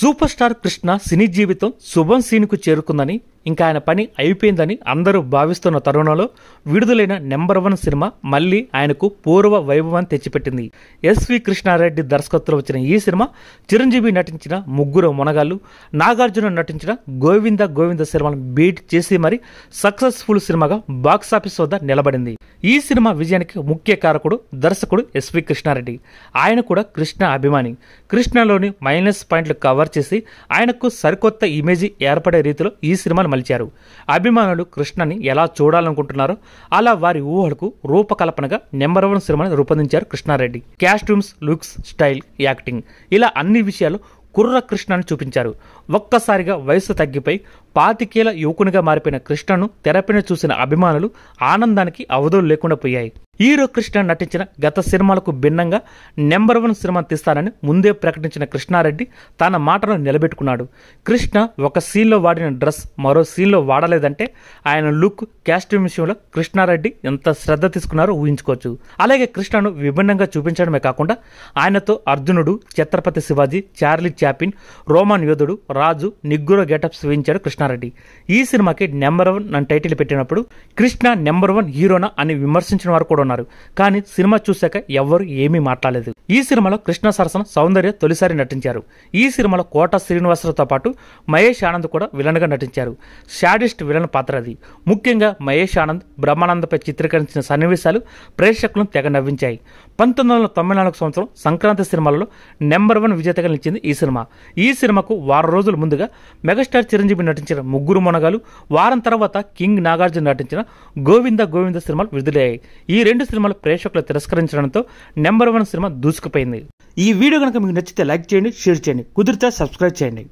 super star Krishna సినీ జీవితం శుభం సీన్కు చేరుకుందని ఇంకా ఆయన పని అయిపోయిందని అందరూ భావిస్తున్న తరుణంలో విడుదలైన నెంబర్ వన్ సినిమా మళ్ళీ ఆయనకు పూర్వ వైభవాన్ని తెచ్చిపెట్టింది ఎస్వి కృష్ణారెడ్డి దర్శకత్వంలో వచ్చిన ఈ సినిమా చిరంజీవి నటించిన ముగ్గురు మునగాళ్ళు నాగార్జున నటించిన గోవింద గోవింద సినిమాను బీట్ చేసి మరి సక్సెస్ఫుల్ సినిమాగా బాక్సాఫీస్ వద్ద నిలబడింది ఈ సినిమా విజయానికి ముఖ్య కారకుడు దర్శకుడు ఎస్వి కృష్ణారెడ్డి ఆయన కూడా కృష్ణ అభిమాని కృష్ణలోని మైనస్ పాయింట్లు కవర్ చేసి ఆయనకు సరికొత్త ఇమేజ్ ఏర్పడే రీతిలో ఈ సినిమాను మలిచారు అభిమానులు కృష్ణని ఎలా చూడాలనుకుంటున్నారో అలా వారి ఊహలకు రూపకల్పనగా నెంబర్ వన్ సినిమాని రూపొందించారు Krishna Reddy costumes looks style acting ఇలా అన్ని విషయాలు కుర్ర కృష్ణను చూపించారు ఒక్కసారిగా వయసు తగ్గిపోయి పాతికేల యువకునిగా మారిపోయిన కృష్ణను తెరపైన చూసిన అభిమానులు ఆనందానికి అవధులు లేకుండా పోయాయి హీరో కృష్ణ నటించిన గత సినిమాలకు భిన్నంగా నెంబర్ వన్ సినిమా తీస్తానని ముందే ప్రకటించిన కృష్ణారెడ్డి తన మాటను నిలబెట్టుకున్నాడు కృష్ణ ఒక సీన్లో వాడిన డ్రెస్ మరో సీన్లో వాడలేదంటే ఆయన లుక్ క్యాస్ట్యూమ్ విషయంలో కృష్ణారెడ్డి ఎంత శ్రద్ధ తీసుకున్నారో ఊహించుకోవచ్చు అలాగే కృష్ణను విభిన్నంగా చూపించడమే కాకుండా ఆయనతో అర్జునుడు Chhatrapati Shivaji Charlie Chaplin Roman యోధుడు రాజు నిగ్గురో గెటప్స్ వేయించాడు కృష్ణారెడ్డి ఈ సినిమాకి నెంబర్ వన్ అని టైటిల్ పెట్టినప్పుడు కృష్ణ నెంబర్ వన్ హీరోనా అని విమర్శించిన వారు కూడా మాట్లాడుకున్నారు కానీ సినిమా చూశాక ఎవ్వరూ ఏమీ మాట్లాడలేదు ఈ సినిమాలో కృష్ణ సరసన సౌందర్య తొలిసారి నటించారు ఈ సినిమాలో కోట శ్రీనివాసరావుతో పాటు మహేష్ ఆనంద్ కూడా విలన్గా నటించారు షాడిస్ట్ విలన్ పాత్ర అది ముఖ్యంగా మహేష్ ఆనంద్ బ్రహ్మానందపై చిత్రీకరించిన సన్నివేశాలు ప్రేక్షకులను తెగ నవ్వించాయి పంతొమ్మిది వందల తొంభై నాలుగు సంవత్సరం సంక్రాంతి సినిమాలలో నెంబర్ వన్ విజేతగా నిలిచింది ఈ సినిమా ఈ సినిమాకు వారం రోజుల ముందుగా మెగాస్టార్ చిరంజీవి నటించిన ముగ్గురు మొనగాలు వారం తర్వాత కింగ్ నాగార్జున నటించిన గోవింద గోవింద సినిమాలు విడుదలయ్యాయి ఈ రెండు రెండు సినిమాలు ప్రేక్షకులు తిరస్కరించడంతో నెంబర్ వన్ సినిమా దూసుకుపోయింది ఈ వీడియో కనుక మీకు నచ్చితే లైక్ చేయండి షేర్ చేయండి కుదిరితే సబ్స్క్రైబ్ చేయండి